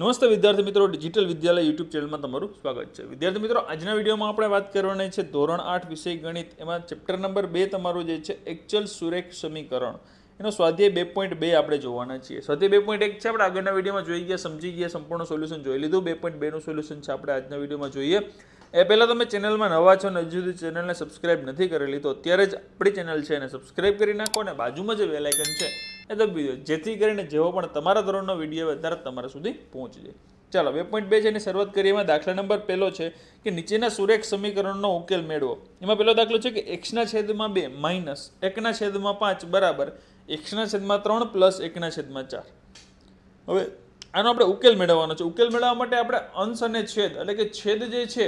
નમસ્તે વિદ્યાર્થી મિત્રો ડિજિટલ વિદ્યાલય યુટ્યુબ ચેનલમાં તમારું સ્વાગત છે વિદ્યાર્થી મિત્રો આજના વિડીયોમાં આપણે વાત કરવાની છે ધોરણ આઠ વિષય ગણિત એમાં ચેપ્ટર નંબર બે તમારું જે છે એકચલ સુરેખ સમીકરણ એનો સ્વાધ્યાય બે પોઈન્ટ બે આપણે જોવાના છીએ સ્વાધ્યાય બે પોઈન્ટ એક છે આપણે આગળના વિડીયોમાં જોઈ ગયા સમજી ગયા સંપૂર્ણ સોલ્યુશન જોઈ લીધું બે પોઈન્ટ બેનું સોલ્યુશન છે આપણે આજના વિડીયોમાં જોઈએ એ પહેલાં તમે ચેનલમાં નવા છો અને હજુ સુધી ચેનલને સબસ્ક્રાઇબ નથી કરેલી તો અત્યારે જ આપણી ચેનલ છે એને સબસ્ક્રાઇબ કરી નાખો અને બાજુમાં જે વેલાઇકન છે એ દબાવી દો જેથી કરીને જેવો પણ તમારા ધોરણનો વિડીયો વધારે તમારા સુધી પહોંચી જાય ચાલો બે પોઈન્ટ બે છે એની શરૂઆત કરીએ એમાં દાખલા નંબર પહેલો છે કે નીચેના સુરેખ સમીકરણનો ઉકેલ મેળવો એમાં પહેલો દાખલો છે કે એક્સના છેદમાં બે માઇનસ એકના છેદમાં પાંચ બરાબર એક્સના છેદમાં ત્રણ પ્લસ એકના છેદમાં ચાર હવે આનો આપણે ઉકેલ મેળવવાનો છે ઉકેલ મેળવવા માટે આપણે અંશ અને છેદ એટલે કે છેદ જે છે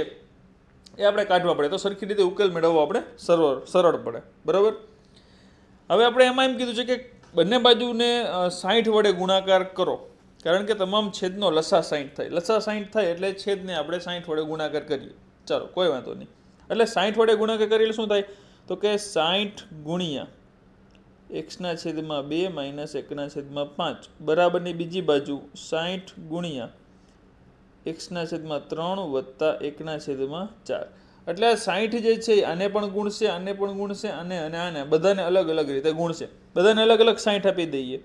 એ આપણે કાઢવા પડે તો સરખી રીતે ઉકેલ મેળવવો આપણે સરળ સરળ પડે બરાબર હવે આપણે એમાં એમ કીધું છે કે બંને બાજુને સાઠ વડે ગુણાકાર કરો કારણ કે તમામ છેદનો લસા સાઠ થાય લસા સાઠ થાય એટલે છેદને આપણે સાઠ વડે ગુણાકાર કરીએ ચાલો કોઈ વાંધો નહીં એટલે સાઠ વડે ગુણાકાર કરીએ શું થાય તો કે સાઠ ગુણ્યા એક્સના છેદમાં બે માઇનસ એકના છેદમાં પાંચ બરાબરની બીજી બાજુ સાઠ ગુણ્યા એક્સના છેદમાં ત્રણ વત્તા એકના છેદમાં ચાર એટલે સાઠ જે છે આને પણ ગુણ છે આને પણ ગુણ છે અને અને આને બધાને અલગ અલગ રીતે ગુણ છે બધાને અલગ અલગ સાઠ આપી દઈએ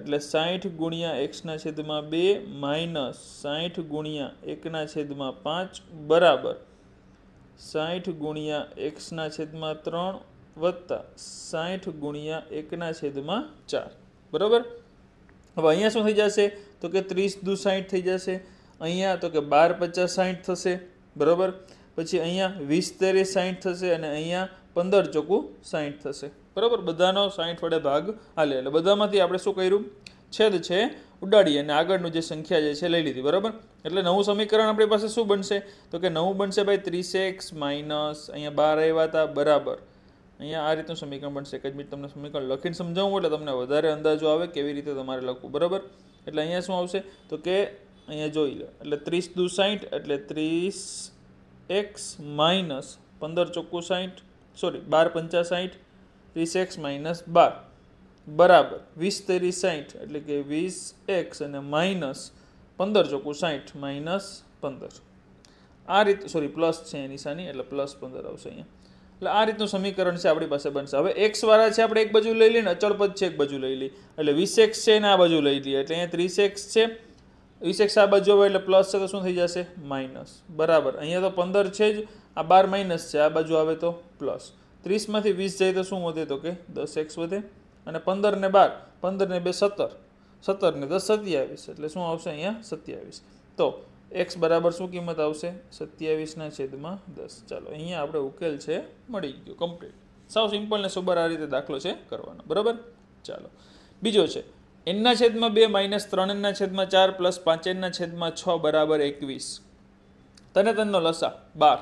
એટલે સાઠ ગુણ્યા એક્સના છેદમાં બે માઇનસ સાઠ ગુણ્યા એકના છેદમાં પાંચ બરાબર સાઠ ગુણ્યા એક્સના છેદમાં ત્રણ વત્તા સાઠ ગુણ્યા એકના છેદમાં ચાર બરાબર હવે અહીંયા શું થઈ જશે તો કે ત્રીસ દુ સાઠ થઈ જશે અહીંયા તો કે બાર પચાસ સાઠ થશે બરાબર પછી અહીંયા વીસ તેરી સાહીઠ થશે અને અહીંયા પંદર ચોકું સાહીઠ થશે બરાબર બધાનો સાહીઠ વડે ભાગ હાલે એટલે બધામાંથી આપણે શું કર્યું છેદ છે ઉડાડી અને આગળનું જે સંખ્યા જે છે લઈ લીધી બરાબર એટલે નવું સમીકરણ આપણી પાસે શું બનશે તો કે નવું બનશે ભાઈ ત્રીસ એક્સ માઇનસ અહીંયા બાર આવ્યા હતા બરાબર અહીંયા આ રીતનું સમીકરણ બનશે એક જ મિનિટ તમને સમીકરણ લખીને સમજાવું એટલે તમને વધારે અંદાજો આવે કેવી રીતે તમારે લખવું બરાબર એટલે અહીંયા શું આવશે તો કે અહીંયા જોઈ લો એટલે ત્રીસ દુ સાઠ એટલે ત્રીસ એક્સ માઇનસ પંદર ચોખ્ખું સાઠ સોરી બાર પંચા સાઠ ત્રીસ એક્સ માઇનસ બાર બરાબર વીસ તેરી સાઠ એટલે કે વીસ એક્સ અને માઇનસ પંદર ચોખ્ખું સાઠ માઇનસ પંદર આ રીત સોરી પ્લસ છે એની સાની એટલે પ્લસ પંદર આવશે અહીંયા એટલે આ રીતનું સમીકરણ છે આપણી પાસે બનશે હવે એક્સવાળા છે આપણે એક બાજુ લઈ લઈએ ને અચળ છે એક બાજુ લઈ લઈએ એટલે વીસ એક્સ છે ને આ બાજુ લઈ લઈએ એટલે અહીંયા ત્રીસ એક્સ છે વીસ એક્સ આ બાજુ આવે એટલે પ્લસ છે તો શું થઈ જશે માઇનસ બરાબર અહીંયા તો પંદર છે જ આ બાર માઇનસ છે આ બાજુ આવે તો પ્લસ ત્રીસમાંથી વીસ જાય તો શું વધે તો કે દસ એક્સ વધે અને પંદર ને બાર પંદર ને બે સત્તર સત્તર ને દસ સત્યાવીસ એટલે શું આવશે અહીંયા સત્યાવીસ તો એક્સ બરાબર શું કિંમત આવશે સત્યાવીસના છેદમાં દસ ચાલો અહીંયા આપણે ઉકેલ છે મળી ગયો કમ્પ્લીટ સાવ સિમ્પલ ને સુબર આ રીતે દાખલો છે કરવાનો બરાબર ચાલો બીજો છે એનના છેદમાં બે માઇનસ ત્રણના છેદમાં ચાર પ્લસ પાંચેના છેદમાં છ બરાબર એકવીસ તને તનનો લસા બાર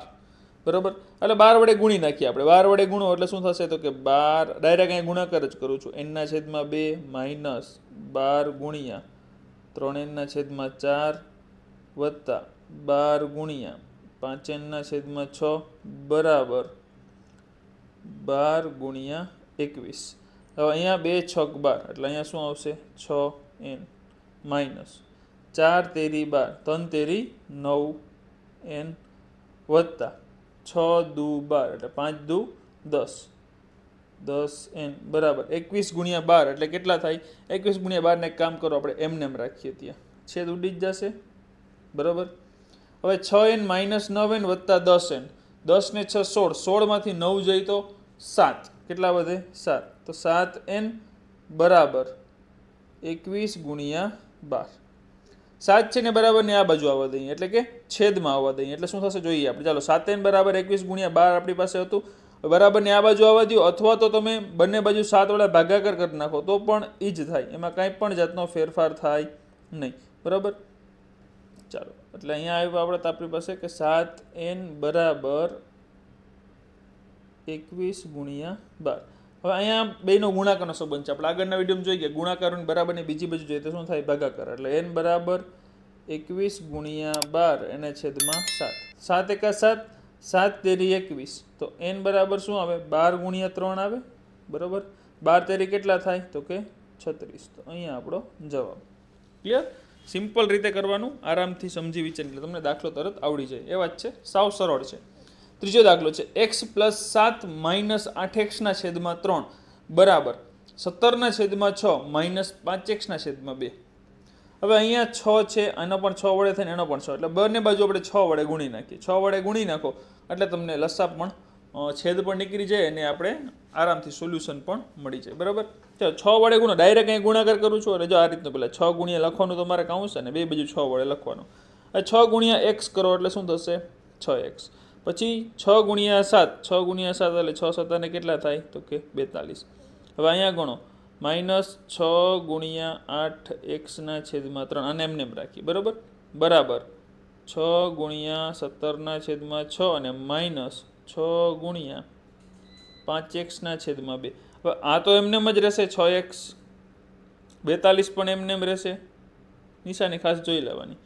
બરાબર એટલે બાર વડે ગુણી નાખીએ આપણે બાર વડે ગુણો એટલે શું થશે તો કે બાર ડાયરેક્ટ અહીં ગુણાકાર જ કરું છું એનના છેદમાં બે માઇનસ બાર ગુણ્યા ત્રણ એનના છેદમાં ચાર વત્તા બાર ગુણ્યા પાંચેનના છેદમાં છ બરાબર બાર ગુણ્યા એકવીસ હવે અહીંયા બે છક બાર એટલે અહીંયા શું આવશે છ એન માઇનસ ચાર તેરી બાર ત્રણ તેરી નવ એન વત્તા છ દુ બાર એટલે પાંચ દુ દસ દસ એન બરાબર એકવીસ ગુણ્યા બાર એટલે કેટલા થાય એકવીસ ગુણ્યા બારને કામ કરો આપણે એમને એમ રાખીએ ત્યાં છેદ ઉડી જ જશે બરાબર હવે છ એન માઇનસ નવ એન વત્તા દસ એન દસ ને છ સોળ સોળમાંથી નવ જઈ તો સાત કેટલા વધે સાત તો સાત એન બરાબર એકવીસ ગુણ્યા બાર સાત છે ને બરાબર ને આ બાજુ આવવા દઈએ એટલે કે છેદમાં આવવા દઈએ એટલે શું થશે જોઈએ આપણે ચાલો સાત એન બરાબર એકવીસ ગુણ્યા બાર આપણી પાસે હતું બરાબર ને આ બાજુ આવવા દો અથવા તો તમે બંને બાજુ સાત વડે ભાગાકાર કરી નાખો તો પણ એ જ થાય એમાં કાંઈ પણ જાતનો ફેરફાર થાય નહીં બરાબર ચાલો એટલે અહીંયા આવ્યું આપણે આપણી પાસે કે સાત એન બરાબર એકવીસ ગુણ્યા બાર હવે અહીંયા બેનો ગુણાકારનો સંબંધ છે આપણે આગળના વિડીયોમાં જોઈ ગયા બરાબર બરાબરની બીજી બાજુ જોઈએ તો શું થાય ભાગાકાર એટલે એન બરાબર એકવીસ ગુણ્યા બાર એને છેદમાં સાત સાત એકા સાત સાત તેરી એકવીસ તો એન બરાબર શું આવે બાર ગુણ્યા ત્રણ આવે બરાબર બાર તેરી કેટલા થાય તો કે છત્રીસ તો અહીંયા આપણો જવાબ ક્લિયર સિમ્પલ રીતે કરવાનું આરામથી સમજી વિચારી તમને દાખલો તરત આવડી જાય એ વાત છે સાવ સરળ છે ત્રીજો દાખલો છે એક્સ પ્લસ સાત માઇનસ આઠ એક્સના છેદમાં ત્રણ બરાબર સત્તરના છેદમાં છ માઇનસ પાંચ એક્સના છેદમાં બે હવે અહીંયા છ છે આનો પણ છ વડે થાય એનો પણ છ એટલે બંને બાજુ આપણે છ વડે ગુણી નાખીએ છ વડે ગુણી નાખો એટલે તમને લસા પણ છેદ પણ નીકળી જાય અને આપણે આરામથી સોલ્યુશન પણ મળી જાય બરાબર ચાલો છ વડે ગુણો ડાયરેક્ટ અહીં ગુણાકાર કરું છું એટલે જો આ રીતનું પહેલાં છ ગુણ્યા લખવાનું તમારે કાઉન્સ અને બે બાજુ છ વડે લખવાનું છ ગુણ્યા એક્સ કરો એટલે શું થશે છ એક્સ પછી છ ગુણ્યા સાત છ ગુણ્યા સાત એટલે છ સત્તાને કેટલા થાય તો કે બેતાલીસ હવે અહીંયા ગણો માઇનસ છ ગુણ્યા આઠ એક્સના છેદમાં ત્રણ અને એમને એમ રાખીએ બરાબર બરાબર છ ગુણ્યા સત્તરના છેદમાં છ અને માઇનસ છ ગુણ્યા પાંચ એક્સના છેદમાં બે હવે આ તો એમને જ રહેશે છ એક્સ બેતાલીસ પણ એમને એમ રહેશે નિશાની ખાસ જોઈ લેવાની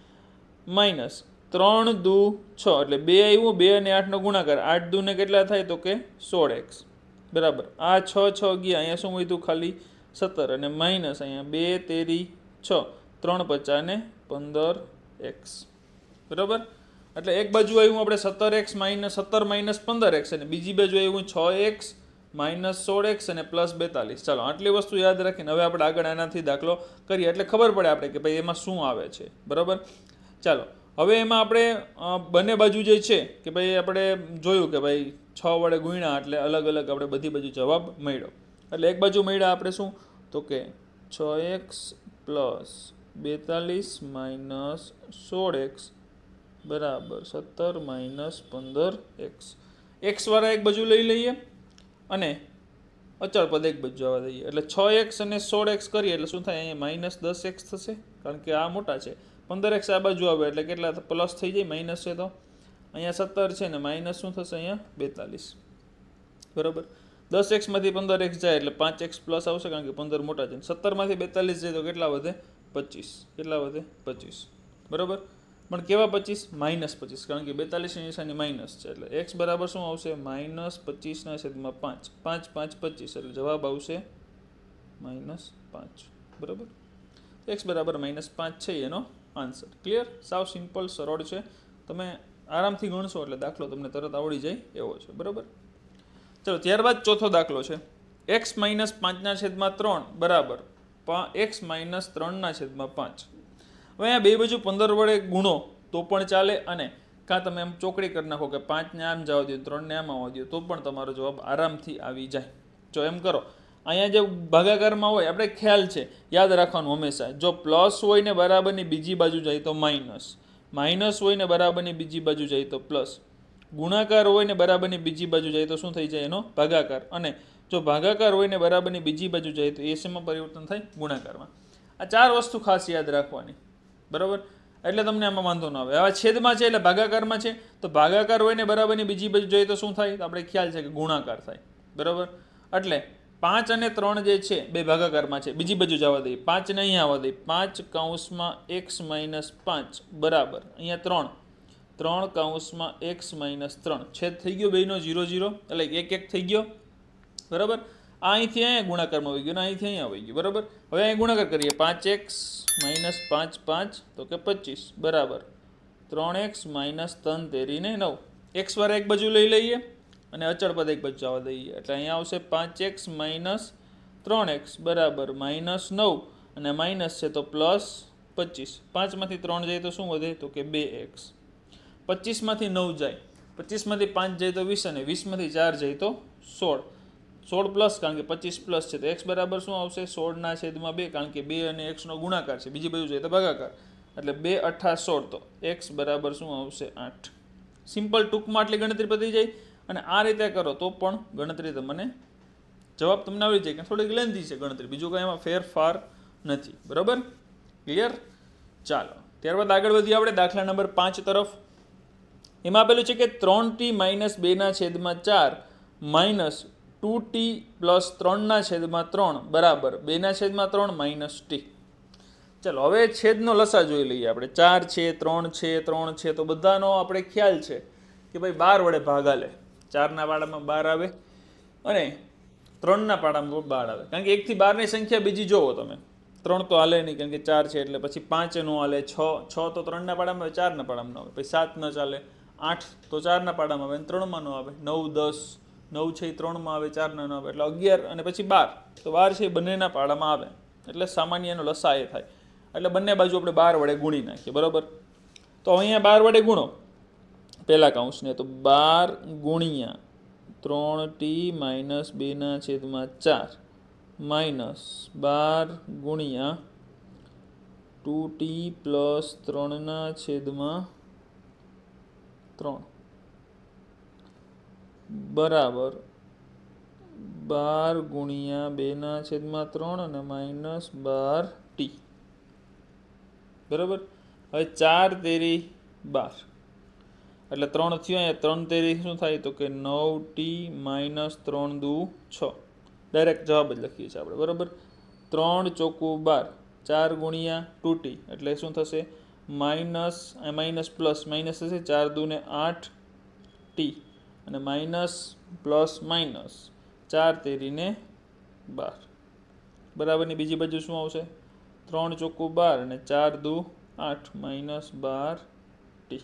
માઇનસ ત્રણ દુ છ એટલે બે આવ્યું બે અને આઠનો ગુણાકાર આઠ ને કેટલા થાય તો કે સોળ એક્સ બરાબર આ છ છ ગયા અહીંયા શું હોય હતું ખાલી સત્તર અને માઇનસ અહીંયા બે તેરી છ ત્રણ પચાને પંદર એક્સ બરાબર એટલે એક બાજુ આવ્યું આપણે સત્તર એક્સ માઇનસ સત્તર માઇનસ પંદર એક્સ અને બીજી બાજુ આવ્યું છ એક્સ માઇનસ સોળ એક્સ અને પ્લસ બેતાલીસ ચાલો આટલી વસ્તુ યાદ રાખીને હવે આપણે આગળ આનાથી દાખલો કરીએ એટલે ખબર પડે આપણે કે ભાઈ એમાં શું આવે છે બરાબર ચાલો હવે એમાં આપણે બંને બાજુ જે છે કે ભાઈ આપણે જોયું કે ભાઈ છ વડે ગુણ્યા એટલે અલગ અલગ આપણે બધી બાજુ જવાબ મળ્યો એટલે એક બાજુ મળ્યા આપણે શું તો કે છ એક્સ પ્લસ બેતાલીસ માઇનસ સોળ એક્સ બરાબર સત્તર માઇનસ પંદર એક્સ એક્સવાળા એક બાજુ લઈ લઈએ અને અચળ પદ એક બાજુ જવા દઈએ એટલે છ એક્સ અને સોળ એક્સ કરીએ એટલે શું થાય અહીંયા માઇનસ દસ એક્સ થશે કારણ કે આ મોટા છે પંદર એક્સ આ બાજુ આવે એટલે કેટલા પ્લસ થઈ જાય માઇનસ છે તો અહીંયા સત્તર છે ને માઇનસ શું થશે અહીંયા બેતાલીસ બરાબર દસ એક્સમાંથી પંદર એક્સ જાય એટલે પાંચ એક્સ પ્લસ આવશે કારણ કે પંદર મોટા છે સત્તરમાંથી બેતાલીસ જાય તો કેટલા વધે પચીસ કેટલા વધે પચીસ બરાબર પણ કેવા પચીસ માઇનસ પચીસ કારણ કે બેતાલીસની નિશાની માઇનસ છે એટલે એક્સ બરાબર શું આવશે માઇનસ પચીસના છેદમાં પાંચ પાંચ પાંચ પચીસ એટલે જવાબ આવશે માઇનસ પાંચ બરાબર એક્સ બરાબર માઇનસ પાંચ છે એનો આન્સર ક્લિયર સાવ સિમ્પલ સરળ છે તમે આરામથી ગણશો એટલે દાખલો તમને તરત આવડી જાય એવો છે બરાબર ચલો ત્યારબાદ ચોથો દાખલો છે એક્સ માઇનસ પાંચના છેદમાં ત્રણ બરાબર એક્સ માઇનસ ત્રણના છેદમાં પાંચ હવે અહીંયા બે બાજુ પંદર વડે ગુણો તો પણ ચાલે અને કાં તમે એમ ચોકડી કરી નાખો કે પાંચને આમ જવા દો ત્રણને આમ આવવા દો તો પણ તમારો જવાબ આરામથી આવી જાય જો એમ કરો અહીંયા જે ભાગાકારમાં હોય આપણે ખ્યાલ છે યાદ રાખવાનું હંમેશા જો પ્લસ હોય ને બરાબરની બીજી બાજુ જાય તો માઇનસ માઇનસ હોય ને બરાબરની બીજી બાજુ જાય તો પ્લસ ગુણાકાર હોય ને બરાબરની બીજી બાજુ જાય તો શું થઈ જાય એનો ભાગાકાર અને જો ભાગાકાર હોય ને બરાબરની બીજી બાજુ જાય તો એ શેમાં પરિવર્તન થાય ગુણાકારમાં આ ચાર વસ્તુ ખાસ યાદ રાખવાની બરાબર એટલે તમને આમાં વાંધો ન આવે આવા છેદમાં છે એટલે ભાગાકારમાં છે તો ભાગાકાર હોય ને બરાબરની બીજી બાજુ જોઈએ તો શું થાય તો આપણે ખ્યાલ છે કે ગુણાકાર થાય બરાબર એટલે પાંચ અને ત્રણ જે છે બે ભાગાકારમાં છે બીજી બાજુ જવા દઈએ પાંચને અહીંયા આવવા દઈએ પાંચ કાઉન્સમાં એક્સ માઇનસ પાંચ બરાબર અહીંયા ત્રણ ત્રણ કાઉન્સમાં એક્સ માઇનસ ત્રણ છેદ થઈ ગયો બેનો જીરો જીરો એટલે એક એક થઈ ગયો બરાબર આ અહીંથી અહીંયા ગુણાકારમાં આવી ગયો ને અહીંથી અહીંયા આવી ગયો બરાબર હવે અહીંયા ગુણાકાર કરીએ પાંચ એક્સ માઇનસ પાંચ પાંચ તો કે પચીસ બરાબર ત્રણ એક્સ માઇનસ ત્રણ તેરીને નવ એક્સ વાળા એક બાજુ લઈ લઈએ અને અચળ પદ એક બાજુ દઈએ એટલે અહીંયા આવશે પાંચ એક્સ માઇનસ ત્રણ એક્સ બરાબર માઇનસ નવ અને માઇનસ છે તો પ્લસ પચીસ પાંચમાંથી ત્રણ જાય તો શું વધે તો કે બે એક્સ પચીસમાંથી નવ જાય પચીસમાંથી પાંચ જાય તો વીસ અને વીસમાંથી ચાર જાય તો સોળ સોળ પ્લસ કારણ કે પચીસ પ્લસ છે તો એક્સ બરાબર શું આવશે સોળના છેદમાં બે કારણ કે બે અને એક્સનો ગુણાકાર છે બીજી બાજુ જોઈએ તો ભાગાકાર એટલે બે અઠા સોળ તો એક્સ બરાબર શું આવશે આઠ સિમ્પલ ટૂંકમાં આટલી ગણતરી પતી જાય અને આ રીતે કરો તો પણ ગણતરી તમને જવાબ તમને આવડી જાય કે થોડીક લેન્ધી છે ગણતરી બીજું કાંઈ એમાં ફેરફાર નથી બરાબર ક્લિયર ચાલો ત્યારબાદ આગળ વધીએ આપણે દાખલા નંબર પાંચ તરફ એમાં આપેલું છે કે ત્રણ ટી માઇનસ બેના છેદમાં ચાર માઇનસ ટુ ટી પ્લસ ત્રણના છેદમાં ત્રણ બરાબર બેના છેદમાં ત્રણ માઇનસ ટી ચાલો હવે છેદનો લસા જોઈ લઈએ આપણે ચાર છે ત્રણ છે ત્રણ છે તો બધાનો આપણે ખ્યાલ છે કે ભાઈ બાર વડે ભાગા લે ચારના પાડામાં બાર આવે અને ત્રણના પાડામાં બાર આવે કારણ કે એકથી બારની સંખ્યા બીજી જોવો તમે ત્રણ તો હાલે નહીં કારણ કે ચાર છે એટલે પછી પાંચ ન હાલે છ છ તો ત્રણના પાડામાં આવે ચારના પાડામાં આવે પછી સાત ન ચાલે આઠ તો ચારના પાડામાં આવે અને ત્રણમાં ન આવે નવ દસ નવ છે એ ત્રણમાં આવે ચારના ન આવે એટલે અગિયાર અને પછી બાર તો બાર છે એ બંનેના પાડામાં આવે એટલે સામાન્યનો લસા એ થાય એટલે બંને બાજુ આપણે બાર વડે ગુણી નાખીએ બરાબર તો અહીંયા બાર વડે ગુણો પહેલાં કાઉન્સને તો બાર ગુણ્યા ત્રણ ટી માઇનસ બેના છેદમાં ચાર માઇનસ બાર ગુણ્યા ટુ ટી પ્લસ ત્રણના છેદમાં ત્રણ બરાબર બાર ગુણ્યા બેના છેદમાં ત્રણ અને માઇનસ બાર ટી બરાબર હવે ચાર તેરી બાર એટલે ત્રણ થયું અહીંયા ત્રણ તેરી શું થાય તો કે નવ ટી માઇનસ ત્રણ દુ છ ડાયરેક્ટ જવાબ જ લખીએ છીએ આપણે બરાબર ત્રણ ચોખ્ખું બાર ચાર ગુણ્યા ટુ ટી એટલે શું થશે માઇનસ માઇનસ પ્લસ માઇનસ થશે ચાર દુને આઠ ટી અને માઇનસ પ્લસ માઇનસ ચાર તેરીને બાર બરાબરની બીજી બાજુ શું આવશે ત્રણ ચોખ્ખું બાર અને ચાર દુ આઠ માઇનસ બાર ટી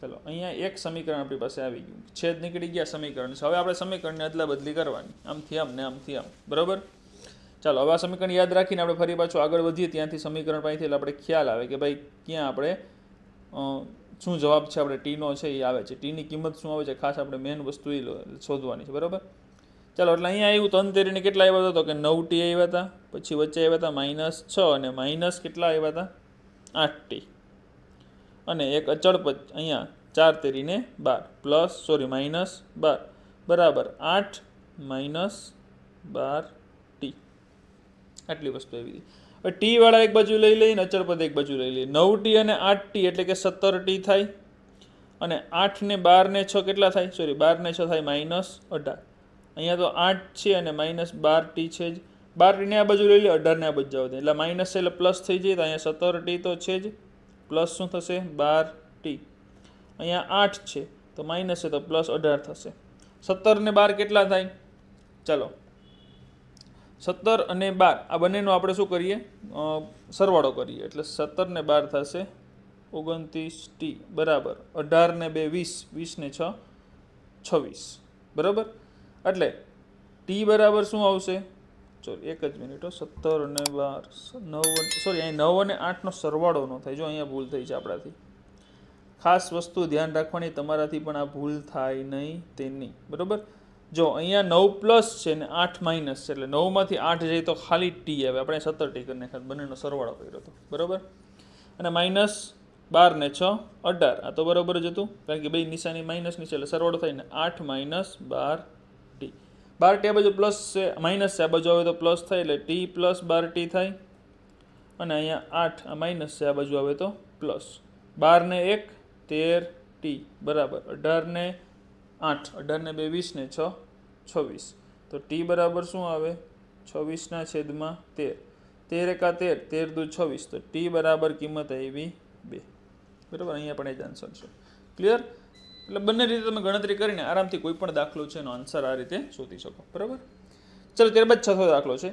ચલો અહીંયા એક સમીકરણ આપણી પાસે આવી ગયું છેદ નીકળી ગયા સમીકરણ છે હવે આપણે સમીકરણને અદલા બદલી કરવાની આમથી આમ ને આમથી આમ બરાબર ચાલો હવે આ સમીકરણ યાદ રાખીને આપણે ફરી પાછું આગળ વધીએ ત્યાંથી સમીકરણ પાસેથી એટલે આપણે ખ્યાલ આવે કે ભાઈ ક્યાં આપણે શું જવાબ છે આપણે ટીનો છે એ આવે છે ટીની કિંમત શું આવે છે ખાસ આપણે મેઇન વસ્તુ એ શોધવાની છે બરાબર ચાલો એટલે અહીંયા આવ્યું તંતેરીને કેટલા આવ્યા હતા તો કે નવ ટી આવ્યા હતા પછી વચ્ચે આવ્યા હતા માઇનસ છ અને માઇનસ કેટલા આવ્યા હતા આઠ ટી અને એક અચળ અહીંયા ચાર તેરીને બાર પ્લસ સોરી માઇનસ બાર બરાબર આઠ માઇનસ બાર ટી આટલી વસ્તુ આવી હતી ટીવાળા એક બાજુ લઈ લઈને ને અચળપદ એક બાજુ લઈ લઈએ નવ ટી અને આઠ ટી એટલે કે સત્તર ટી થાય અને આઠને બારને છ કેટલા થાય સોરી બારને છ થાય માઇનસ અઢાર અહીંયા તો આઠ છે અને માઇનસ બાર ટી છે જ બાર ટીને આ બાજુ લઈ લે અઢારને આ બાજુ જવા એટલે માઇનસ એટલે પ્લસ થઈ જાય તો અહીંયા સત્તર ટી તો છે જ પ્લસ શું થશે બાર ટી અહીંયા આઠ છે તો માઇનસ છે તો પ્લસ અઢાર થશે સત્તરને બાર કેટલા થાય ચાલો સત્તર અને બાર આ બંનેનો આપણે શું કરીએ સરવાળો કરીએ એટલે સત્તરને બાર થશે ઓગણત્રીસ ટી બરાબર અઢારને બે વીસ વીસને છ છવ્વીસ બરાબર એટલે ટી બરાબર શું આવશે સોરી એક જ મિનિટો સત્તર અને બાર નવ સોરી અહીં નવ અને આઠનો સરવાળો ન થાય જો અહીંયા ભૂલ થઈ છે આપણાથી ખાસ વસ્તુ ધ્યાન રાખવાની તમારાથી પણ આ ભૂલ થાય નહીં તેની બરાબર જો અહીંયા નવ પ્લસ છે ને આઠ માઇનસ છે એટલે નવમાંથી આઠ જઈએ તો ખાલી ટી આવે આપણે સત્તર ટી કરીને ખાલી બંનેનો સરવાળો કર્યો હતો બરાબર અને માઇનસ બાર ને છ અઢાર આ તો બરાબર જ હતું કારણ કે બે નિશાની માઇનસની છે એટલે સરવાળો થાય ને આઠ માઇનસ બાર બાર ટી આ બાજુ પ્લસ છે માઇનસ છે આ બાજુ આવે તો પ્લસ થાય એટલે ટી પ્લસ બાર ટી થાય અને અહીંયા આઠ આ માઇનસ છે આ બાજુ આવે તો પ્લસ બારને એક તેર ટી બરાબર અઢારને આઠ અઢારને બે વીસને છ છવ્વીસ તો ટી બરાબર શું આવે છવ્વીસના છેદમાં તેર તેર એકા તેર તેર દુ છવ્વીસ તો ટી બરાબર કિંમત આવી બે બરાબર અહીંયા પણ એ જ આન્સર છે ક્લિયર એટલે બંને રીતે તમે ગણતરી કરીને આરામથી કોઈ પણ દાખલો છે એનો આન્સર આ રીતે શોધી શકો બરાબર ચલો ત્યારબાદ છઠ્ઠો દાખલો છે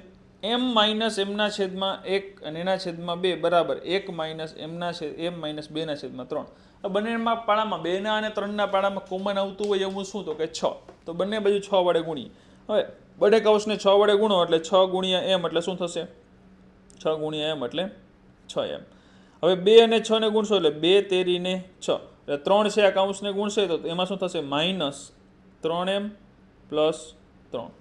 એમ માઇનસ એમના છેદમાં એક અને એના છેદમાં બે બરાબર એક માઇનસ એમના છેદ એમ માઇનસ બેના છેદમાં ત્રણ આ બંનેમાં પાડામાં બેના અને ત્રણના પાડામાં કોમન આવતું હોય એવું શું તો કે છ તો બંને બાજુ છ વડે ગુણીએ હવે બંને કૌશને છ વડે ગુણો એટલે છ ગુણ્યા એમ એટલે શું થશે છ ગુણ્યા એમ એટલે છ એમ હવે બે અને છને ગુણશો એટલે બે તેરીને છ એટલે ત્રણ છે આ કાઉન્સને ગુણશે તો એમાં શું થશે માઇનસ ત્રણ એમ પ્લસ ત્રણ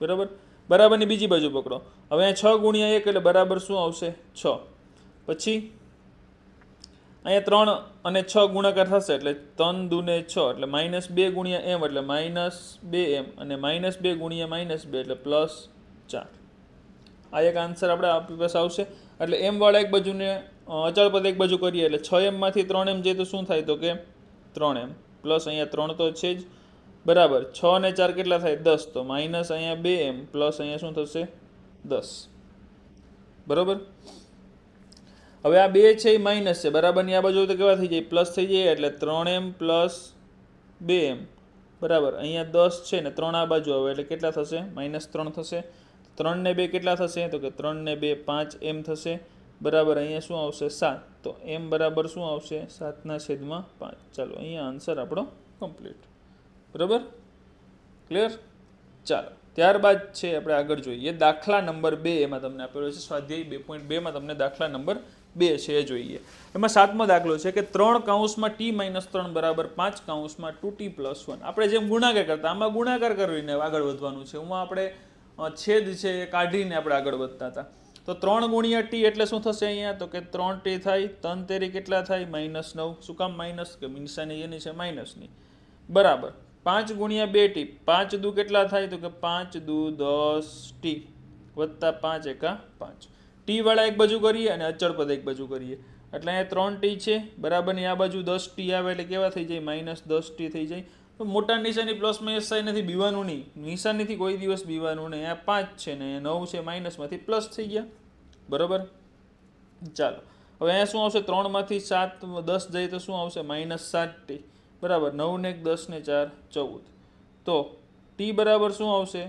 બરાબર બરાબરની બીજી બાજુ પકડો હવે અહીંયા છ ગુણ્યા એક એટલે બરાબર શું આવશે છ પછી અહીંયા ત્રણ અને છ ગુણાકાર થશે એટલે ત્રણ દુને છ એટલે માઇનસ બે ગુણ્યા એમ એટલે માઇનસ બે એમ અને માઇનસ બે ગુણ્યા માઇનસ બે એટલે પ્લસ ચાર આ એક આન્સર આપણે આપણી પાસે આવશે એટલે એમવાળા એક બાજુને અચળ પદ એક બાજુ કરીએ એટલે છ એમમાંથી ત્રણ એમ જઈએ તો શું થાય તો કે ત્રણ એમ પ્લસ અહીંયા ત્રણ તો છે જ બરાબર છ અને ચાર કેટલા થાય દસ તો માઇનસ અહીંયા બે એમ પ્લસ અહીંયા શું થશે દસ બરાબર હવે આ બે છે એ માઇનસ છે બરાબરની આ બાજુ તો કેવા થઈ જાય પ્લસ થઈ જાય એટલે ત્રણ એમ પ્લસ બે એમ બરાબર અહીંયા દસ છે ને ત્રણ આ બાજુ આવે એટલે કેટલા થશે માઇનસ ત્રણ થશે ત્રણને બે કેટલા થશે તો કે ત્રણને બે પાંચ એમ થશે બરાબર અહીંયા શું આવશે સાત તો એમ બરાબર શું આવશે સાતના છેદમાં પાંચ ચાલો અહીંયા આન્સર આપણો કમ્પ્લીટ બરાબર ક્લિયર ચાલો ત્યારબાદ છે આપણે આગળ જોઈએ દાખલા નંબર બે એમાં તમને આપેલો છે સ્વાધ્યાય બે પોઈન્ટ બેમાં તમને દાખલા નંબર બે છે એ જોઈએ એમાં સાતમો દાખલો છે કે ત્રણ કાઉન્સમાં ટી માઇનસ ત્રણ બરાબર પાંચ કાઉન્સમાં ટુ ટી પ્લસ વન આપણે જેમ ગુણાકાર કરતા આમાં ગુણાકાર કરીને આગળ વધવાનું છે એમાં આપણે છેદ છે એ કાઢીને આપણે આગળ વધતા હતા તો ત્રણ ગુણ્યા ટી એટલે શું થશે અહીંયા તો કે ત્રણ ટી થાય ત્રણ તેરી કેટલા થાય માઇનસ નવ શું કામ માઇનસ કે નિશાની એની છે માઇનસની બરાબર પાંચ ગુણ્યા બે ટી પાંચ દુ કેટલા થાય તો કે પાંચ દુ દસ ટી વત્તા પાંચ એકા પાંચ ટીવાળા એક બાજુ કરીએ અને અચળ પદ એક બાજુ કરીએ એટલે અહીંયા ત્રણ ટી છે બરાબરની આ બાજુ દસ ટી આવે એટલે કેવા થઈ જાય માઇનસ દસ ટી થઈ જાય પણ મોટા નિશાની પ્લસમાં એસ નથી બીવાનું નહીં નિશાનીથી કોઈ દિવસ બીવાનું નહીં આ પાંચ છે ને નવ છે માઇનસમાંથી પ્લસ થઈ ગયા બરાબર ચાલો હવે અહીંયા શું આવશે ત્રણમાંથી સાત દસ જઈએ તો શું આવશે માઇનસ સાત ટી બરાબર નવને એક દસને ચાર ચૌદ તો ટી બરાબર શું આવશે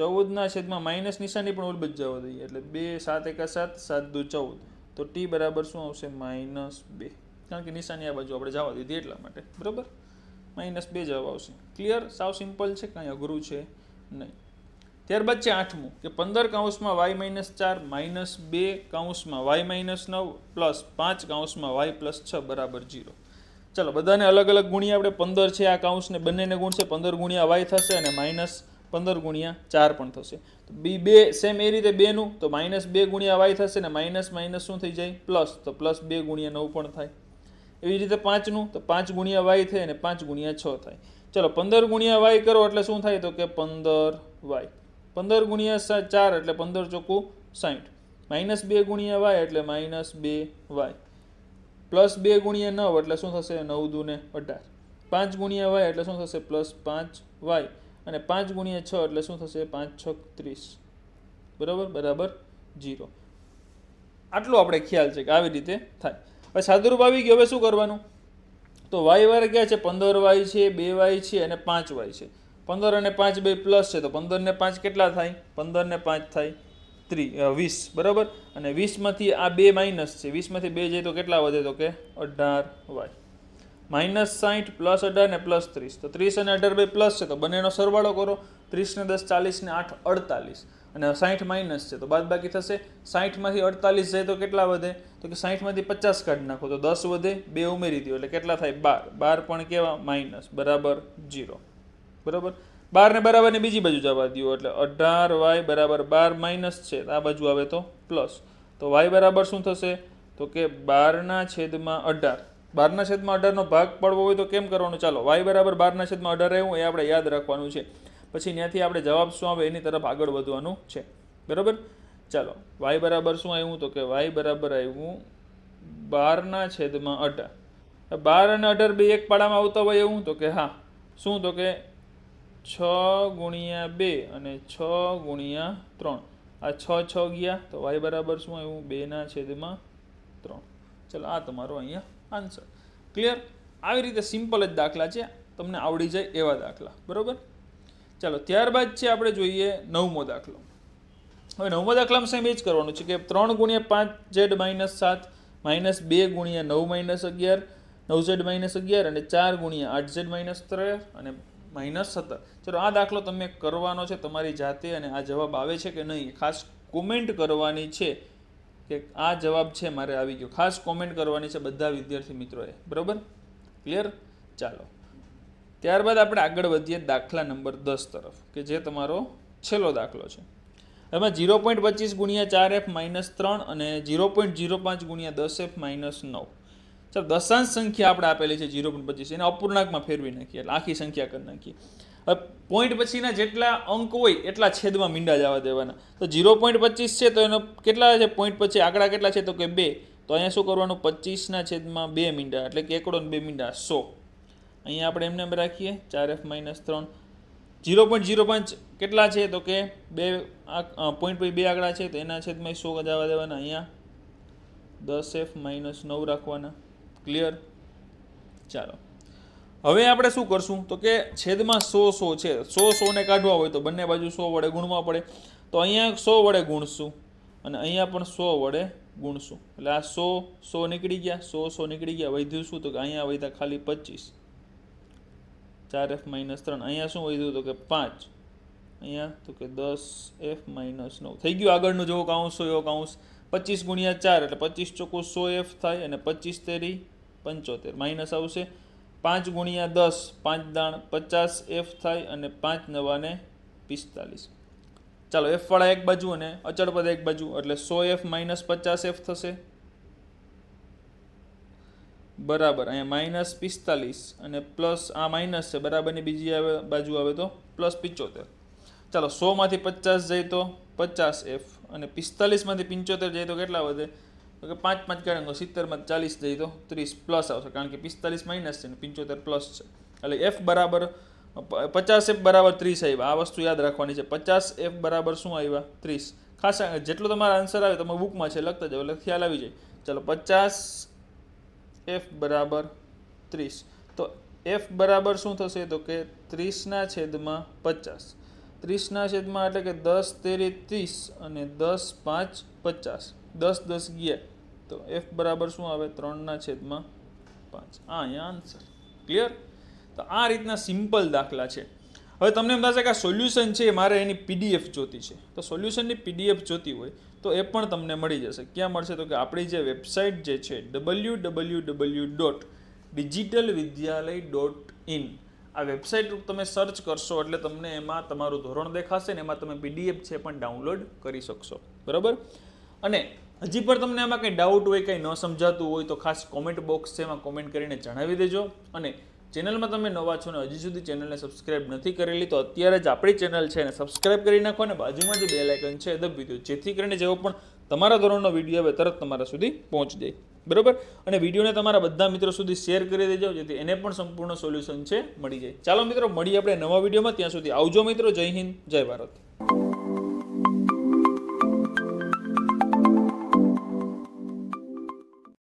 ચૌદના છેદમાં માઇનસ નિશાની પણ ઓલબજ જવા દઈએ એટલે બે સાત એકા સાત સાત દુ ચૌદ તો ટી બરાબર શું આવશે માઇનસ બે કારણ કે નિશાની આ બાજુ આપણે જવા દીધી એટલા માટે બરાબર માઇનસ બે જવાબ આવશે ક્લિયર સાવ સિમ્પલ છે કાંઈ અઘરું છે નહીં ત્યારબાદ છે આઠમું કે પંદર કાઉન્સમાં વાય માઇનસ ચાર માઇનસ બે કાઉન્સમાં વાય માઇનસ નવ પ્લસ પાંચ કાઉન્સમાં વાય પ્લસ છ બરાબર જીરો ચાલો બધાને અલગ અલગ ગુણ્યા આપણે પંદર છે આ કાઉન્સને બંનેને ગુણશે પંદર ગુણ્યા વાય થશે અને માઇનસ પંદર ગુણ્યા ચાર પણ થશે તો બી બે સેમ એ રીતે બેનું તો માઇનસ બે ગુણ્યા વાય થશે ને માઇનસ માઇનસ શું થઈ જાય પ્લસ તો પ્લસ બે ગુણ્યા નવ પણ થાય એવી રીતે પાંચનું તો પાંચ ગુણ્યા વાય થાય અને પાંચ ગુણ્યા છ થાય ચલો પંદર ગુણ્યા વાય કરો એટલે શું થાય તો કે પંદર વાય પંદર ગુણ્યા ચાર એટલે પંદર ચોખ્ખું સાઠ માઇનસ બે ગુણ્યા વાય એટલે માઇનસ બે વાય પ્લસ બે ગુણ્યા નવ એટલે શું થશે નવ દૂને અઢાર પાંચ ગુણ્યા વાય એટલે શું થશે પ્લસ પાંચ વાય અને પાંચ ગુણ્યા છ એટલે શું થશે પાંચ છ ત્રીસ બરાબર બરાબર જીરો આટલો આપણે ખ્યાલ છે કે આવી રીતે થાય હવે સાદુરૂપ આવી ગયું હવે શું કરવાનું તો વાય વાર ક્યાં છે પંદર વાય છે બે વાય છે અને પાંચ વાય છે પંદર અને પાંચ બે પ્લસ છે તો પંદર ને પાંચ કેટલા થાય પંદર ને પાંચ થાય ત્રી વીસ બરાબર અને વીસમાંથી આ બે માઇનસ છે વીસમાંથી બે જાય તો કેટલા વધે તો કે અઢાર વાય માઇનસ સાઠ પ્લસ અઢાર ને પ્લસ ત્રીસ તો ત્રીસ અને અઢાર બે પ્લસ છે તો બંનેનો સરવાળો કરો ત્રીસને દસ ચાલીસને આઠ અડતાલીસ અને સાઠ માઇનસ છે તો બાદ બાકી થશે સાઠમાંથી અડતાલીસ જાય તો કેટલા વધે તો કે સાઠમાંથી પચાસ કાઢી નાખો તો દસ વધે બે ઉમેરી દો એટલે કેટલા થાય બાર બાર પણ કેવા માઇનસ બરાબર જીરો બરાબર બારને બરાબરની બીજી બાજુ જવા દો એટલે અઢાર વાય બરાબર બાર માઇનસ છે આ બાજુ આવે તો પ્લસ તો વાય બરાબર શું થશે તો કે બારના છેદમાં અઢાર બારના છેદમાં અઢારનો ભાગ પડવો હોય તો કેમ કરવાનું ચાલો વાય બરાબર બારના છેદમાં અઢાર રહેવું એ આપણે યાદ રાખવાનું છે પછી ત્યાંથી આપણે જવાબ શું આવે એની તરફ આગળ વધવાનું છે બરાબર ચાલો વાય બરાબર શું આવ્યું તો કે વાય બરાબર આવ્યું બારના છેદમાં અઢાર બાર અને અઢાર બે એક પાડામાં આવતા હોય એવું તો કે હા શું તો કે છ ગુણ્યા બે અને છ ગુણ્યા ત્રણ આ છ છ ગયા તો વાય બરાબર શું આવ્યું બેના છેદમાં ત્રણ ચાલો આ તમારો અહીંયા આન્સર ક્લિયર આવી રીતે સિમ્પલ જ દાખલા છે તમને આવડી જાય એવા દાખલા બરાબર ચાલો ત્યારબાદ છે આપણે જોઈએ નવમો દાખલો હવે નવમો દાખલામાં સેમ એ જ કરવાનું છે કે ત્રણ ગુણ્યા પાંચ ઝેડ માઇનસ સાત માઇનસ બે ગુણ્યા નવ માઇનસ અગિયાર નવ ઝેડ માઇનસ અગિયાર અને ચાર ગુણ્યા આઠ ઝેડ માઇનસ ત્રણ અને માઇનસ સત્તર ચાલો આ દાખલો તમે કરવાનો છે તમારી જાતે અને આ જવાબ આવે છે કે નહીં ખાસ કોમેન્ટ કરવાની છે કે આ જવાબ છે મારે આવી ગયો ખાસ કોમેન્ટ કરવાની છે બધા વિદ્યાર્થી મિત્રોએ બરાબર ક્લિયર ચાલો ત્યારબાદ આપણે આગળ વધીએ દાખલા નંબર દસ તરફ કે જે તમારો છેલ્લો દાખલો છે એમાં ઝીરો પોઈન્ટ પચીસ ગુણ્યા ચાર એફ માઇનસ ત્રણ અને ઝીરો પોઈન્ટ ઝીરો પાંચ ગુણ્યા દસ એફ માઇનસ નવ ચાલ દશાંશ સંખ્યા આપણે આપેલી છે ઝીરો પોઈન્ટ પચીસ એને અપૂર્ણાંકમાં ફેરવી નાખીએ એટલે આખી સંખ્યા કરી નાખીએ હવે પોઈન્ટ પછીના જેટલા અંક હોય એટલા છેદમાં મીંડા જવા દેવાના તો ઝીરો પોઈન્ટ પચીસ છે તો એનો કેટલા છે પોઈન્ટ પછી આંકડા કેટલા છે તો કે બે તો અહીંયા શું કરવાનું પચીસના છેદમાં બે મીંડા એટલે કે એકડો બે મીંડા સો અહીંયા આપણે એમને રાખીએ ચાર એફ માઇનસ ત્રણ જીરો પોઈન્ટ જીરો પાંચ કેટલા છે તો કે બે પોઈન્ટ પછી બે આંકડા છે તો એના છેદમાં સો જવા દેવાના અહીંયા દસ એફ માઇનસ નવ રાખવાના ક્લિયર ચાલો હવે આપણે શું કરશું તો કે છેદમાં સો સો છે સો સોને કાઢવા હોય તો બંને બાજુ સો વડે ગુણવા પડે તો અહીંયા સો વડે ગુણશું અને અહીંયા પણ સો વડે ગુણશું એટલે આ સો સો નીકળી ગયા સો સો નીકળી ગયા વધ્યું શું તો કે અહીંયા વધ્યા ખાલી પચીસ ચાર એફ માઇનસ ત્રણ અહીંયા શું વધ્યું તો કે પાંચ અહીંયા તો કે દસ એફ માઇનસ નવ થઈ ગયું આગળનું જેવો કાઉન્સ હોય એવો કાઉન્સ પચીસ ગુણ્યા ચાર એટલે પચીસ ચોખ્ખું સો એફ થાય અને પચીસ તેરી પંચોતેર માઇનસ આવશે પાંચ ગુણ્યા દસ પાંચ દાણ પચાસ એફ થાય અને પાંચ નવાને પિસ્તાલીસ ચાલો એફવાળા એક બાજુ અને અચળ એક બાજુ એટલે સો એફ માઇનસ પચાસ એફ થશે બરાબર અહીંયા માઇનસ પિસ્તાલીસ અને પ્લસ આ માઇનસ છે બરાબરની બીજી આવે બાજુ આવે તો પ્લસ પિચોતેર ચાલો સોમાંથી પચાસ જાય તો પચાસ એફ અને પિસ્તાલીસમાંથી પંચોતેર જાય તો કેટલા વધે તો કે પાંચ પાંચ કાઢો સિત્તેરમાં ચાલીસ જાય તો ત્રીસ પ્લસ આવશે કારણ કે પિસ્તાલીસ માઇનસ છે ને પંચોતેર પ્લસ છે એટલે એફ બરાબર પચાસ એફ બરાબર ત્રીસ આવ્યા આ વસ્તુ યાદ રાખવાની છે પચાસ એફ બરાબર શું આવ્યા ત્રીસ ખાસ જેટલો તમારો આન્સર આવે તમે બુકમાં છે લખતા જાઓ એટલે ખ્યાલ આવી જાય ચાલો પચાસ એફ બરાબર ત્રીસ તો એફ બરાબર શું થશે તો કે ત્રીસના છેદમાં પચાસ ત્રીસના છેદમાં એટલે કે દસ તેરી ત્રીસ અને દસ પાંચ પચાસ દસ દસ ગયા તો એફ બરાબર શું આવે ત્રણના છેદમાં પાંચ આ અહીંયા આન્સર ક્લિયર તો આ રીતના સિમ્પલ દાખલા છે હવે તમને એમ થશે કે આ સોલ્યુશન છે મારે એની પીડીએફ જોતી છે તો સોલ્યુશનની પીડીએફ જોતી હોય તો એ પણ તમને મળી જશે ક્યાં મળશે તો કે આપણી જે વેબસાઇટ જે છે W W W dot digital Vidyalay dot in આ વેબસાઇટ તમે સર્ચ કરશો એટલે તમને એમાં તમારું ધોરણ દેખાશે ને એમાં તમે પીડીએફ છે પણ ડાઉનલોડ કરી શકશો બરાબર અને હજી પણ તમને એમાં કંઈ ડાઉટ હોય કંઈ ન સમજાતું હોય તો ખાસ કોમેન્ટ બોક્સ છે એમાં કોમેન્ટ કરીને જણાવી દેજો અને ચેનલમાં તમે નવા છો ને હજી સુધી ચેનલને સબસ્ક્રાઇબ નથી કરેલી તો અત્યારે જ આપણી ચેનલ છે એને સબસ્ક્રાઇબ કરી નાખો અને બાજુમાં જે બે લાઇકન છે એ દબી દો જેથી કરીને જેવો પણ તમારા ધોરણનો વિડીયો આવે તરત તમારા સુધી પહોંચી જાય બરોબર અને વિડીયોને તમારા બધા મિત્રો સુધી શેર કરી દેજો જેથી એને પણ સંપૂર્ણ સોલ્યુશન છે મળી જાય ચાલો મિત્રો મળીએ આપણે નવા વિડીયોમાં ત્યાં સુધી આવજો મિત્રો જય હિન્દ જય ભારત